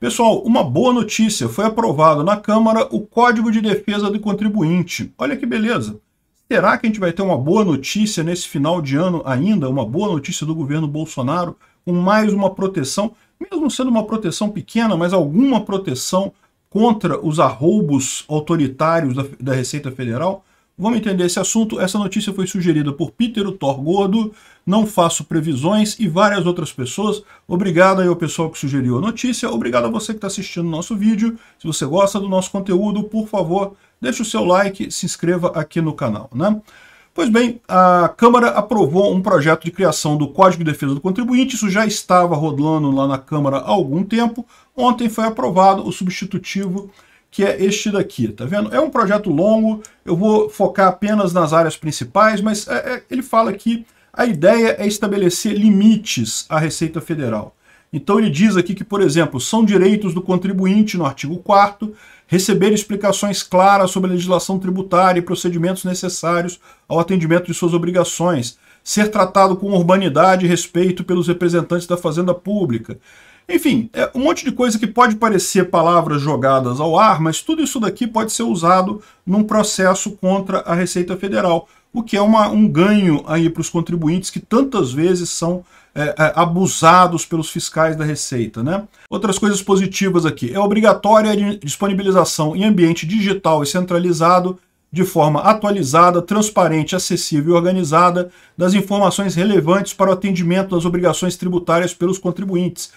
Pessoal, uma boa notícia, foi aprovado na Câmara o Código de Defesa do Contribuinte. Olha que beleza. Será que a gente vai ter uma boa notícia nesse final de ano ainda, uma boa notícia do governo Bolsonaro, com mais uma proteção, mesmo sendo uma proteção pequena, mas alguma proteção contra os arroubos autoritários da, da Receita Federal? Vamos entender esse assunto. Essa notícia foi sugerida por Peter o Thor Gordo, Não Faço Previsões e várias outras pessoas. Obrigado aí ao pessoal que sugeriu a notícia. Obrigado a você que está assistindo o nosso vídeo. Se você gosta do nosso conteúdo, por favor, deixe o seu like, se inscreva aqui no canal. Né? Pois bem, a Câmara aprovou um projeto de criação do Código de Defesa do Contribuinte, isso já estava rodando lá na Câmara há algum tempo. Ontem foi aprovado o substitutivo que é este daqui, tá vendo? É um projeto longo, eu vou focar apenas nas áreas principais, mas é, é, ele fala que a ideia é estabelecer limites à Receita Federal. Então ele diz aqui que, por exemplo, são direitos do contribuinte, no artigo 4 receber explicações claras sobre a legislação tributária e procedimentos necessários ao atendimento de suas obrigações, ser tratado com urbanidade e respeito pelos representantes da fazenda pública, enfim, é um monte de coisa que pode parecer palavras jogadas ao ar, mas tudo isso daqui pode ser usado num processo contra a Receita Federal, o que é uma, um ganho aí para os contribuintes que tantas vezes são é, é, abusados pelos fiscais da Receita. Né? Outras coisas positivas aqui, é obrigatória a disponibilização em ambiente digital e centralizado de forma atualizada, transparente, acessível e organizada das informações relevantes para o atendimento das obrigações tributárias pelos contribuintes,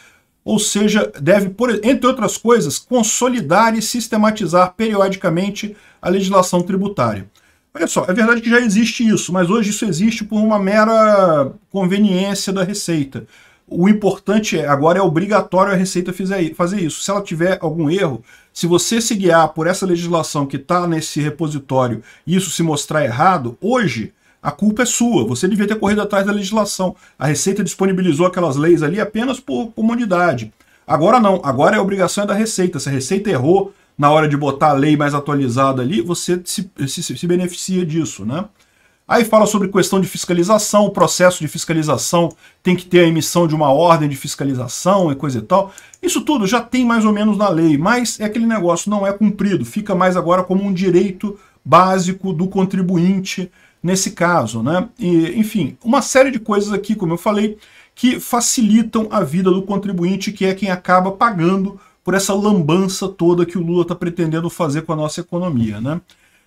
ou seja, deve, por, entre outras coisas, consolidar e sistematizar periodicamente a legislação tributária. Olha só, é verdade que já existe isso, mas hoje isso existe por uma mera conveniência da Receita. O importante é, agora é obrigatório a Receita fazer isso. Se ela tiver algum erro, se você se guiar por essa legislação que está nesse repositório e isso se mostrar errado, hoje a culpa é sua, você devia ter corrido atrás da legislação. A Receita disponibilizou aquelas leis ali apenas por comunidade. Agora não, agora é a obrigação é da Receita. Se a Receita errou na hora de botar a lei mais atualizada ali, você se, se, se beneficia disso, né? Aí fala sobre questão de fiscalização, o processo de fiscalização tem que ter a emissão de uma ordem de fiscalização e coisa e tal. Isso tudo já tem mais ou menos na lei, mas é aquele negócio, não é cumprido. Fica mais agora como um direito básico do contribuinte nesse caso, né? E, enfim, uma série de coisas aqui, como eu falei, que facilitam a vida do contribuinte, que é quem acaba pagando por essa lambança toda que o Lula está pretendendo fazer com a nossa economia, né?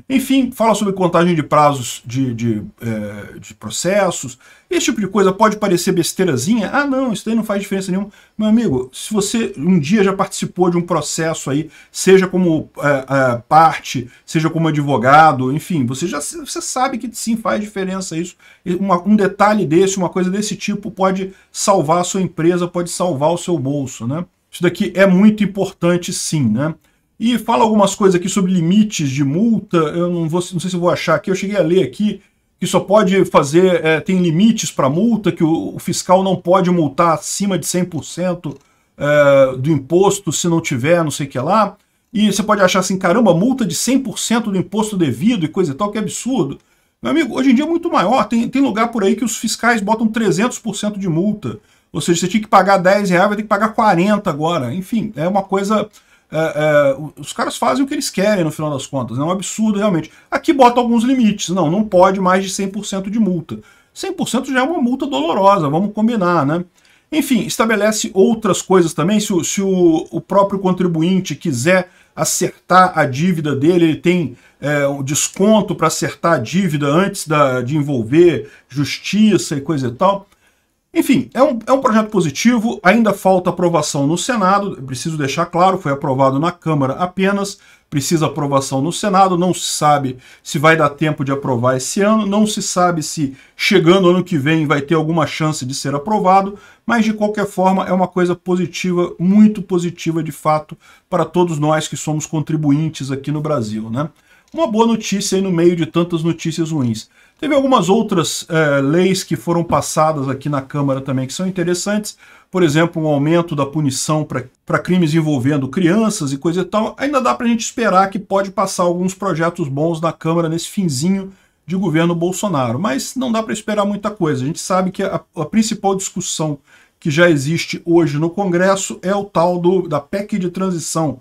Enfim, fala sobre contagem de prazos de, de, é, de, processos. Esse tipo de coisa pode parecer besteirazinha. Ah, não, isso daí não faz diferença nenhuma. Meu amigo, se você um dia já participou de um processo aí, seja como é, é, parte, seja como advogado, enfim, você já você sabe que sim faz diferença isso. Uma, um detalhe desse, uma coisa desse tipo pode salvar a sua empresa, pode salvar o seu bolso, né? Isso daqui é muito importante sim, né? E fala algumas coisas aqui sobre limites de multa. Eu não, vou, não sei se vou achar aqui. Eu cheguei a ler aqui que só pode fazer, é, tem limites para multa, que o, o, fiscal não pode multar acima de 100% é, do imposto se não tiver, não sei o que lá. E você pode achar assim, caramba, multa de 100% do imposto devido e coisa e tal, que absurdo. Meu amigo, hoje em dia é muito maior. Tem, tem lugar por aí que os fiscais botam 300% de multa. Ou seja, você tinha que pagar 10 reais, vai ter que pagar 40 agora. Enfim, é uma coisa é, é, os caras fazem o que eles querem no final das contas, é um absurdo realmente. Aqui bota alguns limites, não, não pode mais de 100% de multa. 100% já é uma multa dolorosa, vamos combinar, né? Enfim, estabelece outras coisas também, se, o, se o, o próprio contribuinte quiser acertar a dívida dele, ele tem é, um desconto para acertar a dívida antes da, de envolver justiça e coisa e tal. Enfim, é um, é um projeto positivo, ainda falta aprovação no Senado, preciso deixar claro, foi aprovado na Câmara apenas, precisa aprovação no Senado, não se sabe se vai dar tempo de aprovar esse ano, não se sabe se chegando ano que vem vai ter alguma chance de ser aprovado, mas de qualquer forma é uma coisa positiva, muito positiva de fato, para todos nós que somos contribuintes aqui no Brasil, né? uma boa notícia aí no meio de tantas notícias ruins. Teve algumas outras é, leis que foram passadas aqui na Câmara também que são interessantes. Por exemplo, um aumento da punição para crimes envolvendo crianças e coisa e tal. Ainda dá para a gente esperar que pode passar alguns projetos bons na Câmara nesse finzinho de governo Bolsonaro. Mas não dá para esperar muita coisa. A gente sabe que a, a, principal discussão que já existe hoje no Congresso é o tal do, da PEC de transição,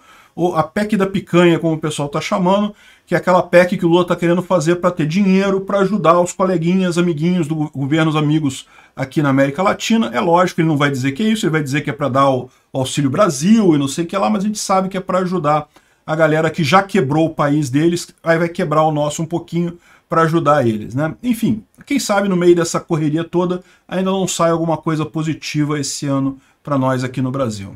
a PEC da picanha, como o pessoal está chamando, que é aquela PEC que o Lula está querendo fazer para ter dinheiro para ajudar os coleguinhas, amiguinhos do governo, os amigos aqui na América Latina. É lógico, ele não vai dizer que é isso, ele vai dizer que é para dar o Auxílio Brasil e não sei o que lá, mas a gente sabe que é para ajudar a galera que já quebrou o país deles, aí vai quebrar o nosso um pouquinho para ajudar eles, né? Enfim, quem sabe no meio dessa correria toda ainda não sai alguma coisa positiva esse ano para nós aqui no Brasil.